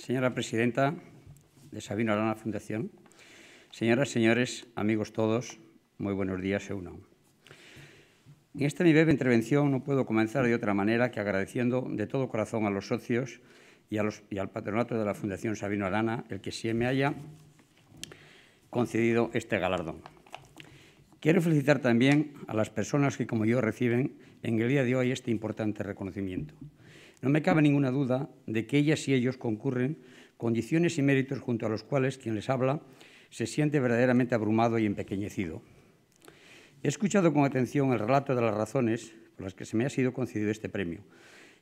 Señora presidenta de Sabino Arana Fundación, señoras, señores, amigos todos, muy buenos días, uno. En esta mi breve intervención no puedo comenzar de otra manera que agradeciendo de todo corazón a los socios y, y al patronato de la Fundación Sabino Arana el que sí me haya concedido este galardón. Quiero felicitar también a las personas que, como yo, reciben en el día de hoy este importante reconocimiento. No me cabe ninguna duda de que ellas y ellos concurren condiciones y méritos junto a los cuales quien les habla se siente verdaderamente abrumado y empequeñecido. He escuchado con atención el relato de las razones por las que se me ha sido concedido este premio,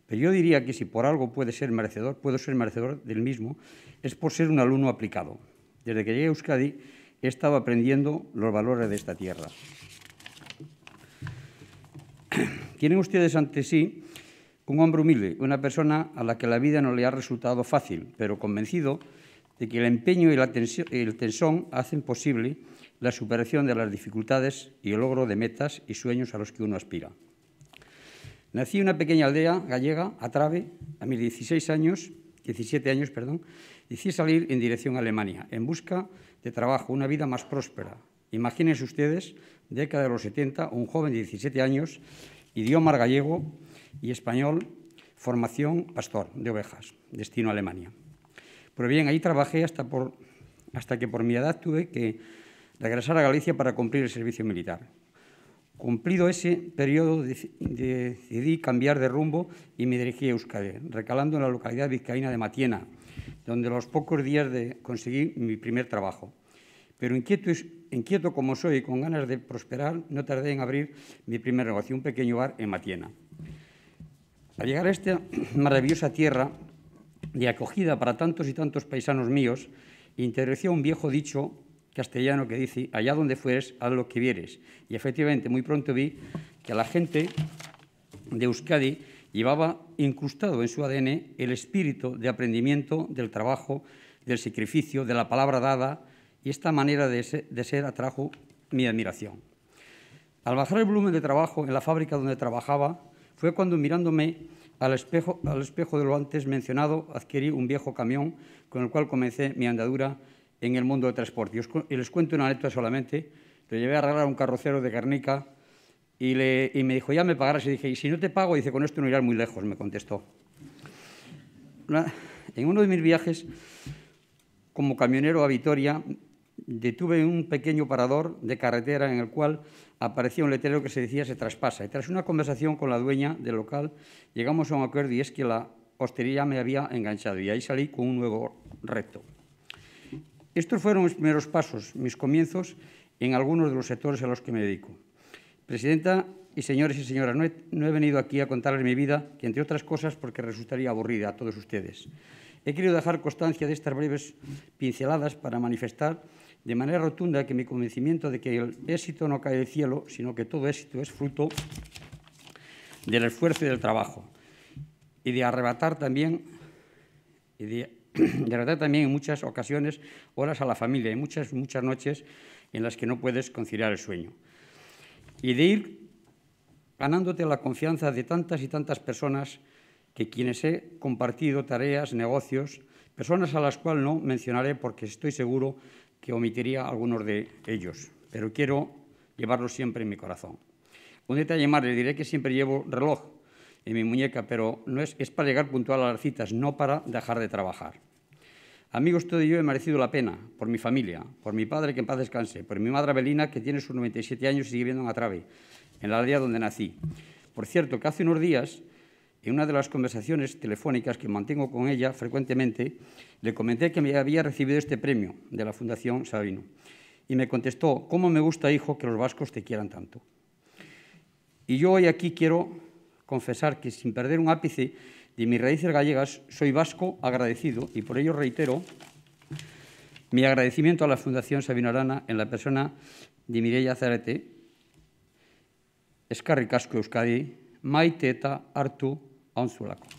pero yo diría que si por algo puede ser merecedor, puedo ser merecedor del mismo, es por ser un alumno aplicado. Desde que llegué a Euskadi he estado aprendiendo los valores de esta tierra. Tienen ustedes ante sí un hombre humilde, una persona a la que la vida no le ha resultado fácil, pero convencido de que el empeño y la el tensón hacen posible la superación de las dificultades y el logro de metas y sueños a los que uno aspira. Nací en una pequeña aldea gallega, Atrave, a mis 16 años, 17 años, perdón, decidí salir en dirección a Alemania, en busca de trabajo, una vida más próspera. Imagínense ustedes, década de los 70, un joven de 17 años idioma gallego y español, formación pastor de ovejas, destino a Alemania. Pero bien, ahí trabajé hasta, hasta que por mi edad tuve que regresar a Galicia para cumplir el servicio militar. Cumplido ese periodo, decidí cambiar de rumbo y me dirigí a Euskadi, recalando en la localidad vizcaína de Matiena, donde los pocos días de conseguir mi primer trabajo. Pero inquieto, como soy y con ganas de prosperar, no tardé en abrir mi primer negocio, un pequeño bar en Matiena. Al llegar a esta maravillosa tierra de acogida para tantos y tantos paisanos míos, interiorizó un viejo dicho castellano que dice, allá donde fueres, haz lo que vieres. Y efectivamente, muy pronto vi que a la gente de Euskadi llevaba incrustado en su ADN el espíritu de aprendimiento, del trabajo, del sacrificio, de la palabra dada, y esta manera de ser, atrajo mi admiración. Al bajar el volumen de trabajo en la fábrica donde trabajaba, fue cuando mirándome al espejo, al espejo de lo antes mencionado adquirí un viejo camión con el cual comencé mi andadura en el mundo del transporte. Y, les cuento una anécdota solamente. Le llevé a arreglar a un carrocero de Guernica y, le, me dijo, ya me pagarás. Y dije, y si no te pago, dice, con esto no irás muy lejos, me contestó. en uno de mis viajes como camionero a Vitoria, detuve en un pequeño parador de carretera en el cual aparecía un letrero que se decía se traspasa. Y tras una conversación con la dueña del local, llegamos a un acuerdo y es que la hostería me había enganchado y ahí salí con un nuevo reto. Estos fueron mis primeros pasos, mis comienzos en algunos de los sectores a los que me dedico. Presidenta y señores y señoras, no he, no he venido aquí a contarles mi vida, que entre otras cosas porque resultaría aburrida a todos ustedes. He querido dejar constancia de estas breves pinceladas para manifestar de manera rotunda que mi convencimiento de que el éxito no cae del cielo, sino que todo éxito es fruto del esfuerzo y del trabajo, y de arrebatar también, y de, arrebatar también en muchas ocasiones horas a la familia, y muchas, muchas noches en las que no puedes conciliar el sueño, y de ir ganándote la confianza de tantas y tantas personas que quienes he compartido tareas, negocios, personas a las cuales no mencionaré porque estoy seguro que omitiría algunos de ellos, pero quiero llevarlos siempre en mi corazón. Un detalle más, le diré que siempre llevo reloj en mi muñeca, pero no es, para llegar puntual a las citas, no para dejar de trabajar. Amigos, todo yo he merecido la pena, por mi familia, por mi padre que en paz descanse, por mi madre Belina que tiene sus 97 años y sigue viviendo en Atrave, en la aldea donde nací. Por cierto, que hace unos días en una de las conversaciones telefónicas que mantengo con ella frecuentemente, le comenté que me había recibido este premio de la Fundación Sabino y me contestó, ¿cómo me gusta, hijo, que los vascos te quieran tanto? Y yo hoy aquí quiero confesar que sin perder un ápice de mis raíces gallegas, soy vasco agradecido y por ello reitero mi agradecimiento a la Fundación Sabino Arana en la persona de Mireia Zarete, Escarri Casco Euskadi, Maiteta, Artu, vamos lá